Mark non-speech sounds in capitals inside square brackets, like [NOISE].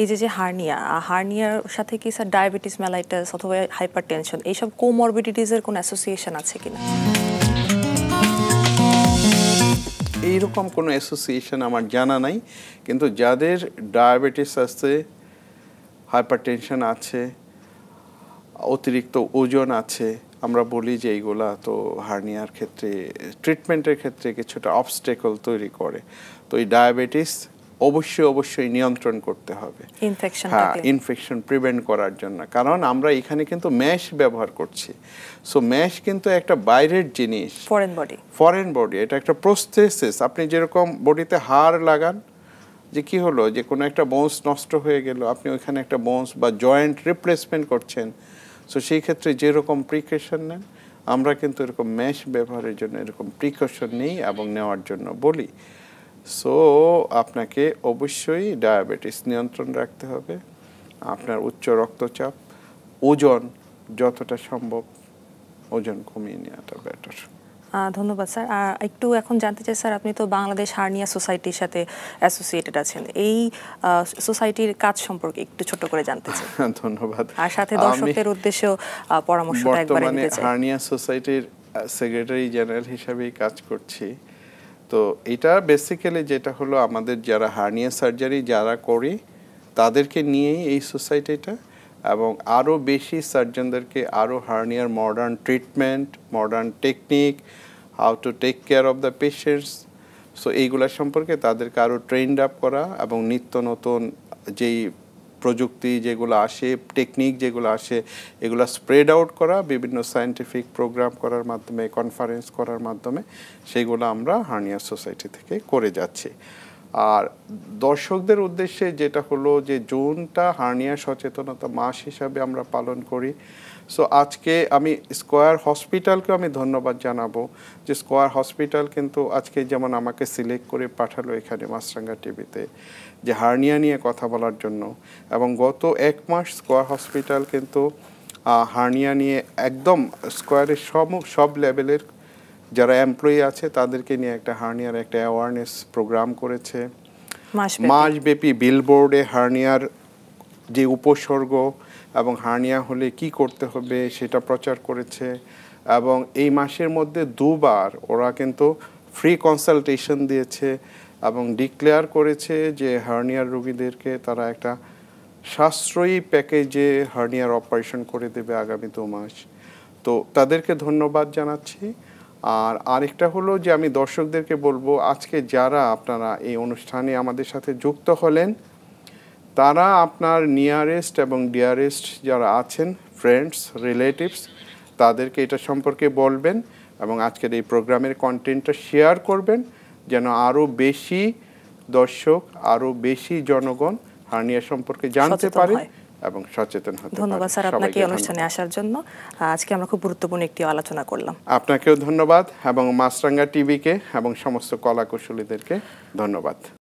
এই যে যে হার্নিয়া হার্নিয়ার সাথে কি স্যার ডায়াবেটিস মেলাইটাস অথবা হাইপার টেনশন এইসব কোমরবিডিটিসের কোনো অ্যাসোসিয়েশন আছে কিনা এইরকম কোনো অ্যাসোসিয়েশন আমার জানা নাই কিন্তু যাদের ডায়াবেটিস আছে হাইপার টেনশন আছে অতিরিক্ত ওজন আছে আমরা বলি যে এইগুলা তো হার্নিয়ার ক্ষেত্রে ট্রিটমেন্টের ক্ষেত্রে কিছুটা অবস্টেকল তৈরি করে তো এই ডায়াবেটিস অবশ্যই অবশ্যই নিয়ন্ত্রণ করতে হবে হ্যাঁ ইনফেকশন প্রিভেন্ট করার জন্য কারণ আমরা এখানে কিন্তু ম্যাশ ব্যবহার করছি সো ম্যাশ কিন্তু একটা বাইরের জিনিস ফরেন বডি ফরেন বডি এটা একটা প্রস্থেসিস আপনি যেরকম বডিতে হার লাগান যে কি হলো যে কোনো একটা বোনস নষ্ট হয়ে গেল আপনি ওইখানে একটা বোনস বা জয়েন্ট রিপ্লেসমেন্ট করছেন সো সেই ক্ষেত্রে যেরকম প্রিকশন নেন আমরা কিন্তু এরকম ম্যাশ ব্যবহারের জন্য এরকম প্রিকশন নেই এবং নেওয়ার জন্য বলি সো আপনাকে অবশ্যই ডায়াবেটিস নিয়ন্ত্রণ রাখতে হবে আপনার উচ্চ রক্তচাপ ওজন যতটা সম্ভব ওজন কমিয়ে নেওয়াটা বেটার ধন্যবাদ স্যার আর একটু এখন জানতে চাই স্যার আপনি তো বাংলাদেশ হার্নিয়া সোসাইটির সাথে অ্যাসোসিয়েটেড আছেন এই সোসাইটির কাজ সম্পর্কে একটু ছোট করে জানতে চাই [LAUGHS] ধন্যবাদ আর সাথে দর্শকদের উদ্দেশ্যে পরামর্শটা একবার দিতে চাই হার্নিয়া সোসাইটির সেক্রেটারি জেনারেল হিসাবেই কাজ করছি তো এটা বেসিক্যালি যেটা হলো আমাদের যারা হার্নিয়া সার্জারি যারা করি তাদেরকে নিয়েই এই সোসাইটিটা এবং আরও বেশি সার্জনদেরকে আরও হার্নিয়ার modern treatment modern technique how to take care of the patients so এইগুলা সম্পর্কে তাদেরকে আরও ট্রেন্ড আপ করা এবং নিত্য নতুন যেই প্রযুক্তি যেগুলো আসে টেকনিক যেগুলো আসে এগুলো স্প্রেড আউট করা বিভিন্ন সায়েন্টিফিক প্রোগ্রাম করার মাধ্যমে কনফারেন্স করার মাধ্যমে সেগুলো আমরা হার্নিয়া সোসাইটি থেকে করে যাচ্ছি আর দর্শকদের উদ্দেশ্যে যেটা হলো যে জুনটা হার্নিয়া সচেতনতা মাস হিসাবে আমরা পালন করি সো আজকে আমি স্কোয়ার হসপিটালকেও আমি ধন্যবাদ জানাবো যে স্কোয়ার হসপিটাল কিন্তু আজকে যেমন আমাকে সিলেক্ট করে পাঠালো এখানে মাসরাঙ্গা টিভিতে যে হার্নিয়া নিয়ে কথা বলার জন্য এবং গত এক মাস স্কোয়ার হসপিটাল কিন্তু হার্নিয়া নিয়ে একদম স্কোয়ারের সব সব লেভেলের যারা এমপ্লয়ি আছে তাদেরকে নিয়ে একটা হার্নিয়ার একটা অ্যাওয়ারনেস প্রোগ্রাম করেছে মাসব্যাপী বিলবোর্ডে হার্নিয়ার যে উপসর্গ এবং হার্নিয়া হলে কি করতে হবে সেটা প্রচার করেছে এবং এই মাসের মধ্যে দুবার ওরা কিন্তু ফ্রি কনসালটেশন দিয়েছে এবং ডিক্লেয়ার করেছে যে হার্নিয়ার রোগীদেরকে তারা একটা সাশ্রয়ী প্যাকেজে হার্নিয়ার অপারেশন করে দেবে আগামী দু মাস তো তাদেরকে ধন্যবাদ জানাচ্ছি আর আরেকটা হলো যে আমি দর্শকদেরকে বলবো আজকে যারা আপনারা এই অনুষ্ঠানে আমাদের সাথে যুক্ত হলেন তারা আপনার নিয়ারেস্ট এবং ডিয়ারেস্ট যারা আছেন ফ্রেন্ডস রিলেটিভস তাদেরকে এটা সম্পর্কে বলবেন এবং আজকের এই প্রোগ্রামের কন্টেন্টটা শেয়ার করবেন যেন আরও বেশি দর্শক আরও বেশি জনগণ হার্নিয়া সম্পর্কে জানতে পারে এবং সচেতন হতে ধন্যবাদ স্যার আপনাকে অনুষ্ঠানে আসার জন্য আজকে আমরা খুব গুরুত্বপূর্ণ একটি আলোচনা করলাম আপনাকেও ধন্যবাদ এবং মাছরাঙ্গা টিভিকে এবং সমস্ত কলা কুশলীদেরকে ধন্যবাদ